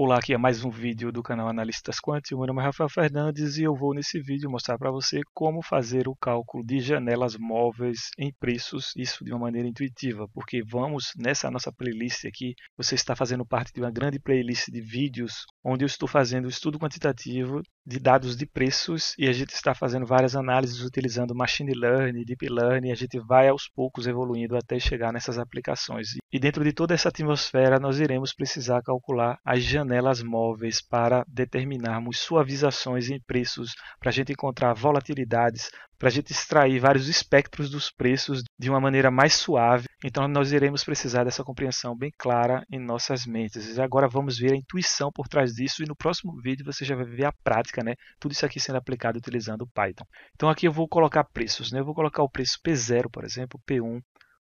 Olá, aqui é mais um vídeo do canal Analistas Quant. Meu nome é Rafael Fernandes e eu vou nesse vídeo mostrar para você como fazer o cálculo de janelas móveis em preços, isso de uma maneira intuitiva, porque vamos nessa nossa playlist aqui, você está fazendo parte de uma grande playlist de vídeos onde eu estou fazendo estudo quantitativo de dados de preços e a gente está fazendo várias análises utilizando machine learning, deep learning, a gente vai aos poucos evoluindo até chegar nessas aplicações. E dentro de toda essa atmosfera, nós iremos precisar calcular as janelas móveis para determinarmos suavizações em preços, para a gente encontrar volatilidades, para a gente extrair vários espectros dos preços de uma maneira mais suave. Então, nós iremos precisar dessa compreensão bem clara em nossas mentes. E agora vamos ver a intuição por trás disso e no próximo vídeo você já vai ver a prática, né? Tudo isso aqui sendo aplicado utilizando o Python. Então, aqui eu vou colocar preços, né? Eu vou colocar o preço P0, por exemplo, P1,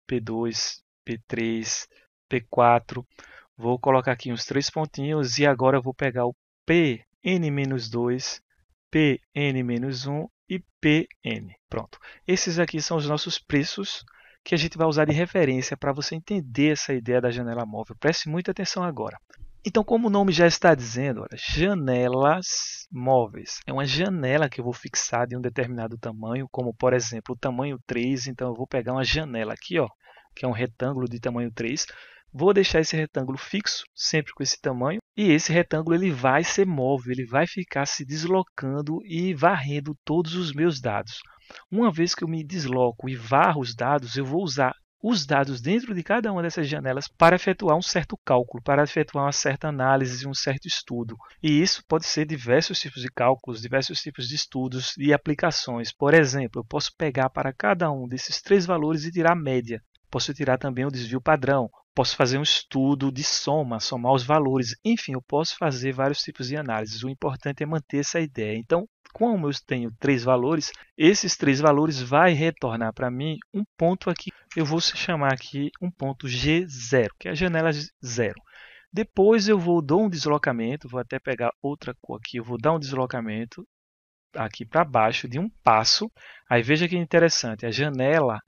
P2, P3, P4. Vou colocar aqui uns três pontinhos e agora eu vou pegar o Pn-2, Pn-1 e PN. Pronto. Esses aqui são os nossos preços que a gente vai usar de referência para você entender essa ideia da janela móvel. Preste muita atenção agora. Então, como o nome já está dizendo, olha, janelas móveis. É uma janela que eu vou fixar de um determinado tamanho, como por exemplo o tamanho 3. Então, eu vou pegar uma janela aqui, ó, que é um retângulo de tamanho 3. Vou deixar esse retângulo fixo, sempre com esse tamanho. E esse retângulo ele vai ser móvel, ele vai ficar se deslocando e varrendo todos os meus dados. Uma vez que eu me desloco e varro os dados, eu vou usar os dados dentro de cada uma dessas janelas para efetuar um certo cálculo, para efetuar uma certa análise, um certo estudo. E isso pode ser diversos tipos de cálculos, diversos tipos de estudos e aplicações. Por exemplo, eu posso pegar para cada um desses três valores e tirar a média. Posso tirar também o desvio padrão posso fazer um estudo de soma, somar os valores, enfim, eu posso fazer vários tipos de análises. O importante é manter essa ideia. Então, como eu tenho três valores, esses três valores vai retornar para mim um ponto aqui, eu vou chamar aqui um ponto G0, que é a janela zero. Depois eu vou dar um deslocamento, vou até pegar outra cor aqui, eu vou dar um deslocamento aqui para baixo de um passo. Aí veja que interessante, a janela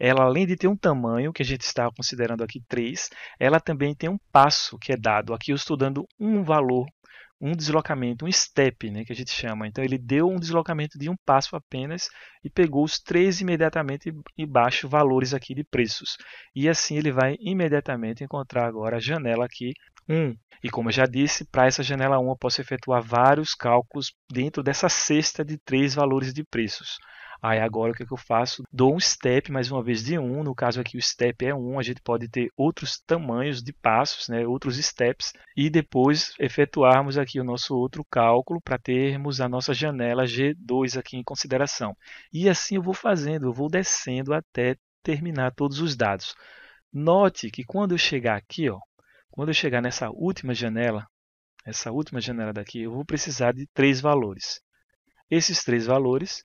ela além de ter um tamanho, que a gente está considerando aqui 3, ela também tem um passo que é dado. Aqui eu estou dando um valor, um deslocamento, um step, né, que a gente chama. Então ele deu um deslocamento de um passo apenas e pegou os três imediatamente e baixo valores aqui de preços. E assim ele vai imediatamente encontrar agora a janela aqui 1. E como eu já disse, para essa janela 1 eu posso efetuar vários cálculos dentro dessa cesta de três valores de preços. Aí agora o que, é que eu faço? Dou um step mais uma vez de 1, no caso aqui o step é 1, a gente pode ter outros tamanhos de passos, né, outros steps, e depois efetuarmos aqui o nosso outro cálculo para termos a nossa janela G2 aqui em consideração. E assim eu vou fazendo, eu vou descendo até terminar todos os dados. Note que quando eu chegar aqui, ó, quando eu chegar nessa última janela, essa última janela daqui, eu vou precisar de três valores. Esses três valores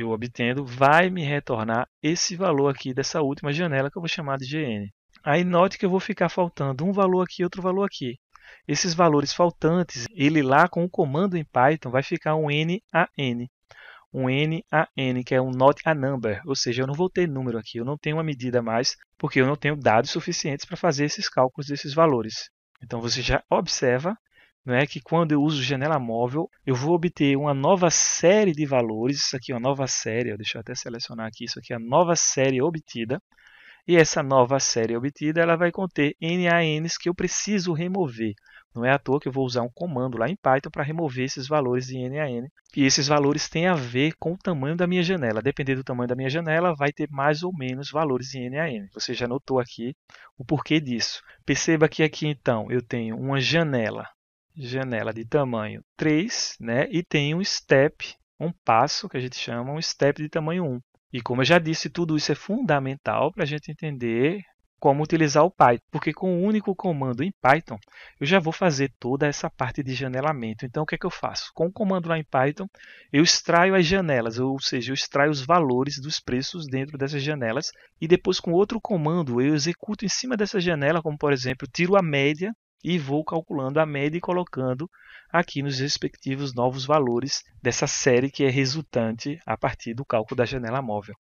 eu obtendo vai me retornar esse valor aqui dessa última janela que eu vou chamar de GN. Aí note que eu vou ficar faltando um valor aqui, e outro valor aqui. Esses valores faltantes, ele lá com o comando em Python vai ficar um n a n, um n a n que é um not a number, ou seja, eu não vou ter número aqui, eu não tenho uma medida mais, porque eu não tenho dados suficientes para fazer esses cálculos desses valores. Então você já observa é que quando eu uso janela móvel, eu vou obter uma nova série de valores. Isso aqui é uma nova série, deixa eu até selecionar aqui. Isso aqui é a nova série obtida. E essa nova série obtida ela vai conter NANs que eu preciso remover. Não é à toa que eu vou usar um comando lá em Python para remover esses valores de NAN. E esses valores têm a ver com o tamanho da minha janela. Dependendo do tamanho da minha janela, vai ter mais ou menos valores de NAN. Você já notou aqui o porquê disso. Perceba que aqui então eu tenho uma janela janela de tamanho 3, né? E tem um step, um passo que a gente chama um step de tamanho 1. E como eu já disse, tudo isso é fundamental para a gente entender como utilizar o Python, porque com um único comando em Python, eu já vou fazer toda essa parte de janelamento. Então, o que é que eu faço? Com o comando lá em Python, eu extraio as janelas, ou seja, eu extraio os valores dos preços dentro dessas janelas, e depois com outro comando eu executo em cima dessa janela, como por exemplo, tiro a média e vou calculando a média e colocando aqui nos respectivos novos valores dessa série que é resultante a partir do cálculo da janela móvel.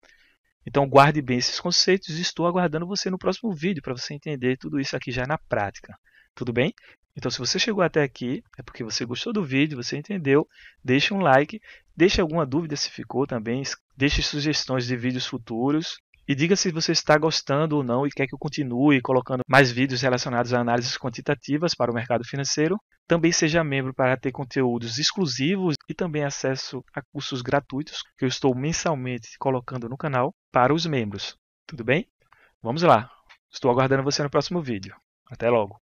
Então guarde bem esses conceitos e estou aguardando você no próximo vídeo para você entender tudo isso aqui já na prática. Tudo bem? Então se você chegou até aqui é porque você gostou do vídeo, você entendeu, deixe um like, deixe alguma dúvida se ficou também, deixe sugestões de vídeos futuros e diga se você está gostando ou não e quer que eu continue colocando mais vídeos relacionados a análises quantitativas para o mercado financeiro. Também seja membro para ter conteúdos exclusivos e também acesso a cursos gratuitos que eu estou mensalmente colocando no canal para os membros. Tudo bem? Vamos lá! Estou aguardando você no próximo vídeo. Até logo!